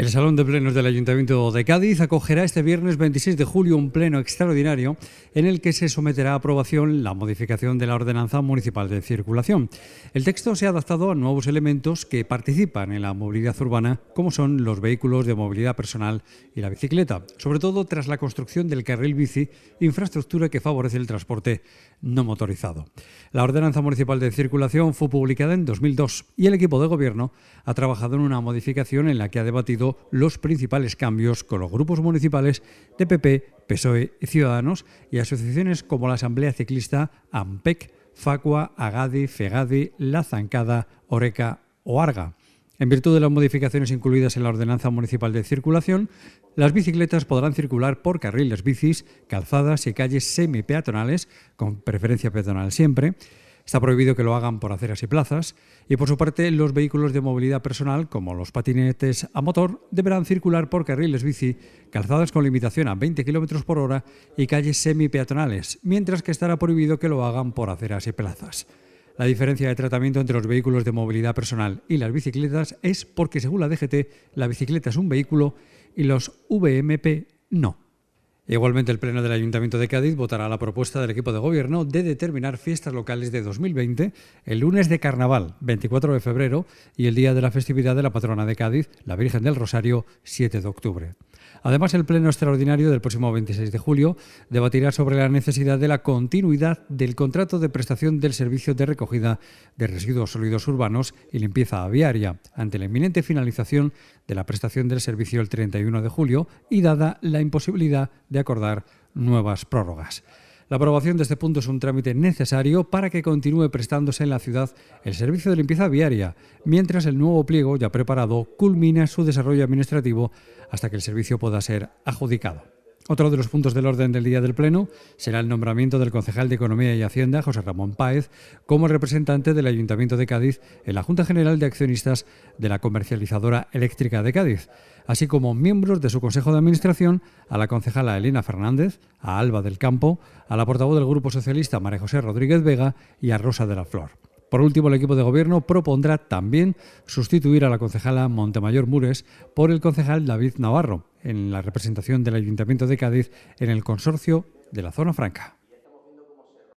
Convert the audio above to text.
El Salón de Plenos del Ayuntamiento de Cádiz acogerá este viernes 26 de julio un pleno extraordinario en el que se someterá a aprobación la modificación de la ordenanza municipal de circulación. El texto se ha adaptado a nuevos elementos que participan en la movilidad urbana, como son los vehículos de movilidad personal y la bicicleta, sobre todo tras la construcción del carril bici, infraestructura que favorece el transporte no motorizado. La ordenanza municipal de circulación fue publicada en 2002 y el equipo de gobierno ha trabajado en una modificación en la que ha debatido los principales cambios con los grupos municipales de PP, PSOE y Ciudadanos y asociaciones como la Asamblea Ciclista, AMPEC, Facua, Agadi, Fegadi, La Zancada, Oreca o Arga. En virtud de las modificaciones incluidas en la Ordenanza Municipal de Circulación, las bicicletas podrán circular por carriles bicis, calzadas y calles semi-peatonales, con preferencia peatonal siempre, Está prohibido que lo hagan por aceras y plazas y por su parte los vehículos de movilidad personal como los patinetes a motor deberán circular por carriles bici, calzadas con limitación a 20 km por hora y calles semi-peatonales, mientras que estará prohibido que lo hagan por aceras y plazas. La diferencia de tratamiento entre los vehículos de movilidad personal y las bicicletas es porque según la DGT la bicicleta es un vehículo y los VMP no. Igualmente, el Pleno del Ayuntamiento de Cádiz votará la propuesta del equipo de gobierno de determinar fiestas locales de 2020, el lunes de Carnaval, 24 de febrero, y el día de la festividad de la patrona de Cádiz, la Virgen del Rosario, 7 de octubre. Además, el Pleno Extraordinario del próximo 26 de julio debatirá sobre la necesidad de la continuidad del contrato de prestación del servicio de recogida de residuos sólidos urbanos y limpieza aviaria, ante la inminente finalización de la prestación del servicio el 31 de julio y dada la imposibilidad de acordar nuevas prórrogas. La aprobación de este punto es un trámite necesario para que continúe prestándose en la ciudad el servicio de limpieza viaria, mientras el nuevo pliego ya preparado culmina su desarrollo administrativo hasta que el servicio pueda ser adjudicado. Otro de los puntos del orden del día del Pleno será el nombramiento del concejal de Economía y Hacienda, José Ramón Páez, como representante del Ayuntamiento de Cádiz en la Junta General de Accionistas de la Comercializadora Eléctrica de Cádiz, así como miembros de su Consejo de Administración a la concejala Elena Fernández, a Alba del Campo, a la portavoz del Grupo Socialista María José Rodríguez Vega y a Rosa de la Flor. Por último, el equipo de gobierno propondrá también sustituir a la concejala Montemayor Mures por el concejal David Navarro en la representación del Ayuntamiento de Cádiz en el consorcio de la Zona Franca.